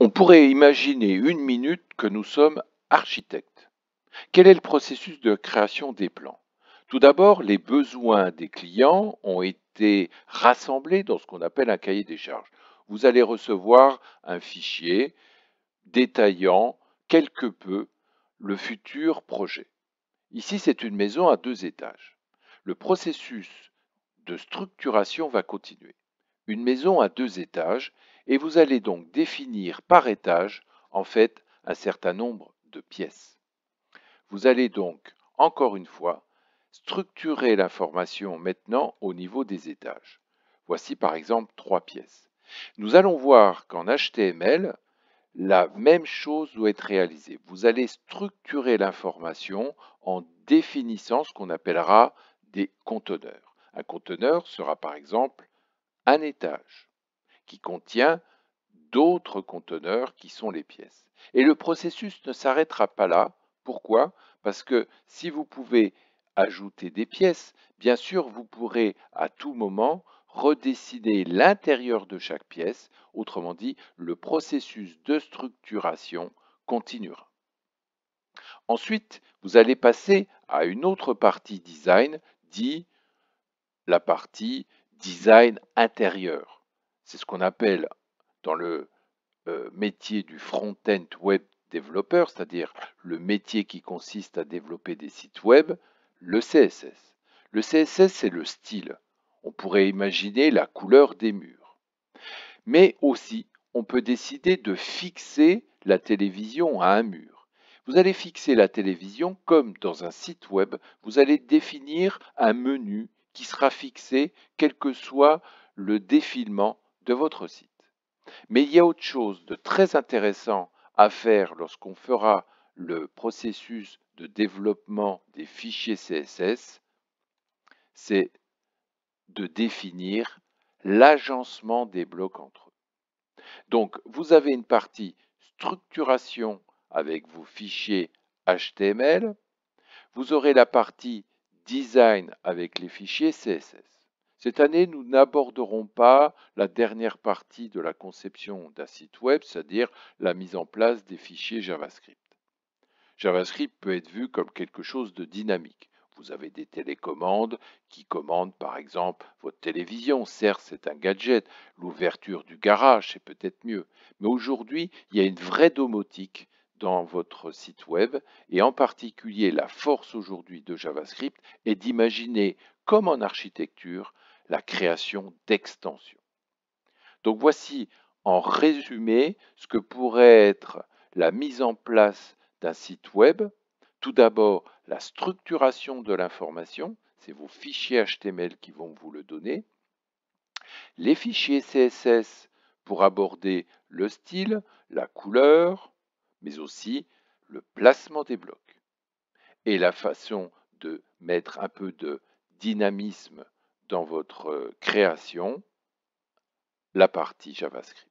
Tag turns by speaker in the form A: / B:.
A: On pourrait imaginer une minute que nous sommes architectes. Quel est le processus de création des plans Tout d'abord, les besoins des clients ont été rassemblés dans ce qu'on appelle un cahier des charges. Vous allez recevoir un fichier détaillant quelque peu le futur projet. Ici, c'est une maison à deux étages. Le processus de structuration va continuer une maison à deux étages et vous allez donc définir par étage en fait un certain nombre de pièces. Vous allez donc encore une fois structurer l'information maintenant au niveau des étages. Voici par exemple trois pièces. Nous allons voir qu'en HTML, la même chose doit être réalisée. Vous allez structurer l'information en définissant ce qu'on appellera des conteneurs. Un conteneur sera par exemple étage qui contient d'autres conteneurs qui sont les pièces. Et le processus ne s'arrêtera pas là. Pourquoi Parce que si vous pouvez ajouter des pièces, bien sûr, vous pourrez à tout moment redécider l'intérieur de chaque pièce. Autrement dit, le processus de structuration continuera. Ensuite, vous allez passer à une autre partie design, dit la partie design intérieur. C'est ce qu'on appelle dans le euh, métier du front-end web développeur, c'est-à-dire le métier qui consiste à développer des sites web, le CSS. Le CSS, c'est le style. On pourrait imaginer la couleur des murs. Mais aussi, on peut décider de fixer la télévision à un mur. Vous allez fixer la télévision comme dans un site web, vous allez définir un menu qui sera fixé quel que soit le défilement de votre site. Mais il y a autre chose de très intéressant à faire lorsqu'on fera le processus de développement des fichiers CSS, c'est de définir l'agencement des blocs entre eux. Donc, vous avez une partie structuration avec vos fichiers HTML, vous aurez la partie design avec les fichiers CSS. Cette année, nous n'aborderons pas la dernière partie de la conception d'un site web, c'est-à-dire la mise en place des fichiers JavaScript. JavaScript peut être vu comme quelque chose de dynamique. Vous avez des télécommandes qui commandent par exemple votre télévision. Certes, c'est un gadget. L'ouverture du garage, c'est peut-être mieux. Mais aujourd'hui, il y a une vraie domotique dans votre site web. Et en particulier, la force aujourd'hui de JavaScript est d'imaginer, comme en architecture, la création d'extensions. Donc voici en résumé ce que pourrait être la mise en place d'un site web. Tout d'abord, la structuration de l'information, c'est vos fichiers HTML qui vont vous le donner. Les fichiers CSS pour aborder le style, la couleur, mais aussi le placement des blocs. Et la façon de mettre un peu de dynamisme dans votre euh, création, la partie JavaScript.